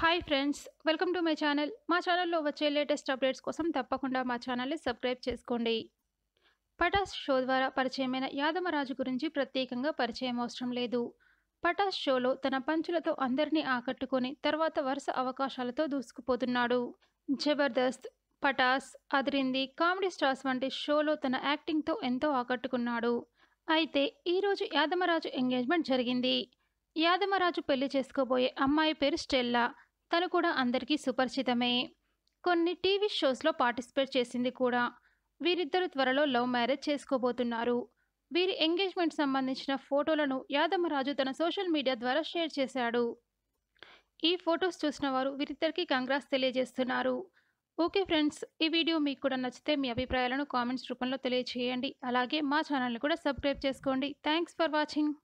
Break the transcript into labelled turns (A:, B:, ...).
A: hi friends welcome to my channel మా ఛానల్లో వచ్చే లేటెస్ట్ అప్డేట్స్ కోసం తప్పకుండా మా ఛానల్ని సబ్స్క్రైబ్ చేసుకోండి పటాస్ షో ద్వారా పరిచయమైన యాదమరాజు గురించి ప్రత్యేకంగా పరిచయం అవసరం లేదు పటాస్ షోలో తన పంచులతో అందరినీ ఆకట్టుకొని తర్వాత వరుస అవకాశాలతో దూసుకుపోతున్నాడు జబర్దస్త్ పటాస్ అదిరింది కామెడీ స్టార్స్ వంటి షోలో తన యాక్టింగ్తో ఎంతో ఆకట్టుకున్నాడు అయితే ఈరోజు యాదమరాజు ఎంగేజ్మెంట్ జరిగింది యాదమరాజు పెళ్లి చేసుకోబోయే అమ్మాయి పేరు స్టెల్లా తను కూడా అందరికీ సుపరిచితమే కొన్ని టీవీ షోస్లో పార్టిసిపేట్ చేసింది కూడా వీరిద్దరు త్వరలో లవ్ మ్యారేజ్ చేసుకోబోతున్నారు వీరి ఎంగేజ్మెంట్ సంబంధించిన ఫోటోలను యాదమరాజు తన సోషల్ మీడియా ద్వారా షేర్ చేశాడు ఈ ఫొటోస్ చూసిన వారు వీరిద్దరికీ కంగ్రాస్ తెలియజేస్తున్నారు ఓకే ఫ్రెండ్స్ ఈ వీడియో మీకు కూడా నచ్చితే మీ అభిప్రాయాలను కామెంట్స్ రూపంలో తెలియజేయండి అలాగే మా ఛానల్ని కూడా సబ్స్క్రైబ్ చేసుకోండి థ్యాంక్స్ ఫర్ వాచింగ్